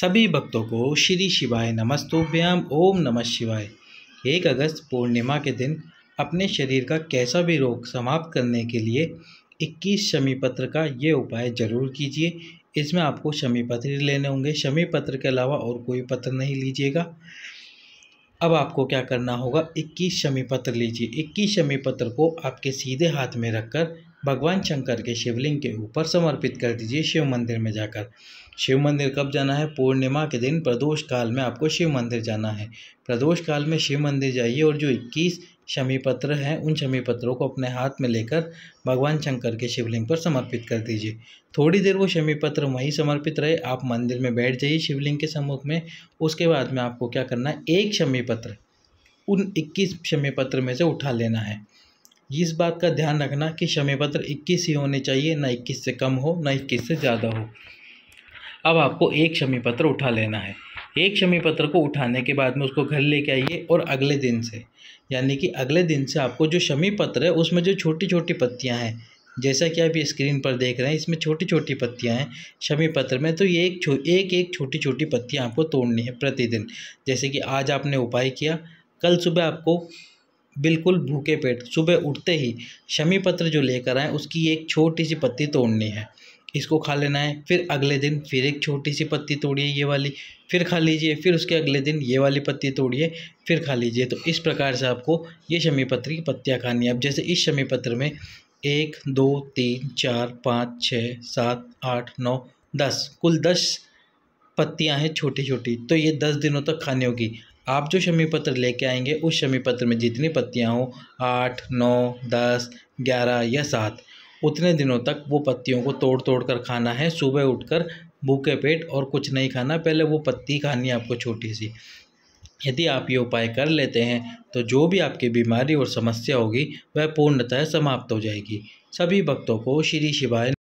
सभी भक्तों को श्री शिवाय नमस्तोभ्याम ओम नमः शिवाय एक अगस्त पूर्णिमा के दिन अपने शरीर का कैसा भी रोग समाप्त करने के लिए 21 शमी पत्र का ये उपाय ज़रूर कीजिए इसमें आपको शमी पत्र लेने होंगे शमी पत्र के अलावा और कोई पत्र नहीं लीजिएगा अब आपको क्या करना होगा 21 शमी पत्र लीजिए 21 शमी पत्र को आपके सीधे हाथ में रखकर भगवान शंकर के शिवलिंग के ऊपर समर्पित कर दीजिए शिव मंदिर में जाकर शिव मंदिर कब जाना है पूर्णिमा के दिन प्रदोष काल में आपको शिव मंदिर जाना है प्रदोष काल में शिव मंदिर जाइए और जो 21 शमी पत्र हैं उन शमी पत्रों को अपने हाथ में लेकर भगवान शंकर के शिवलिंग पर समर्पित कर दीजिए थोड़ी देर वो शमी पत्र वहीं समर्पित रहे आप मंदिर में बैठ जाइए शिवलिंग के सम्मुख में उसके बाद में आपको क्या करना है एक शमी पत्र उन इक्कीस शमी पत्र में से उठा लेना है इस बात का ध्यान रखना कि क्षमय पत्र इक्कीस ही होने चाहिए ना इक्कीस से कम हो ना इक्कीस से ज़्यादा हो अब आपको एक क्षमी पत्र उठा लेना है एक क्षमी पत्र को उठाने के बाद में उसको घर लेके आइए और अगले दिन से यानी कि अगले दिन से आपको जो क्षमी पत्र है उसमें जो छोटी छोटी पत्तियाँ हैं जैसा कि आप ये स्क्रीन पर देख रहे हैं इसमें छोटी छोटी पत्तियाँ हैं शमी पत्र में तो ये एक छो एक एक छोटी छोटी पत्तियाँ आपको तोड़नी है प्रतिदिन जैसे कि आज आपने उपाय किया कल सुबह आपको बिल्कुल भूखे पेट सुबह उठते ही शमी पत्र जो लेकर आए उसकी एक छोटी सी पत्ती तोड़नी है इसको खा लेना है फिर अगले दिन फिर एक छोटी सी पत्ती तोड़िए ये वाली फिर खा लीजिए फिर उसके अगले दिन ये वाली पत्ती तोड़िए फिर खा लीजिए तो इस प्रकार से आपको ये शमी पत्र की पत्तियाँ खानी है अब जैसे इस शमी पत्र में एक दो तीन चार पाँच छः सात आठ नौ दस कुल दस पत्तियाँ हैं छोटी छोटी तो ये दस दिनों तक खानी होगी आप जो शमी पत्र लेके आएंगे उस शमी पत्र में जितनी पत्तियाँ हों आठ नौ दस ग्यारह या सात उतने दिनों तक वो पत्तियों को तोड़ तोड़ कर खाना है सुबह उठकर भूखे पेट और कुछ नहीं खाना पहले वो पत्ती खानी है आपको छोटी सी यदि आप ये उपाय कर लेते हैं तो जो भी आपकी बीमारी और समस्या होगी वह पूर्णतः समाप्त हो जाएगी सभी भक्तों को श्री शिवाय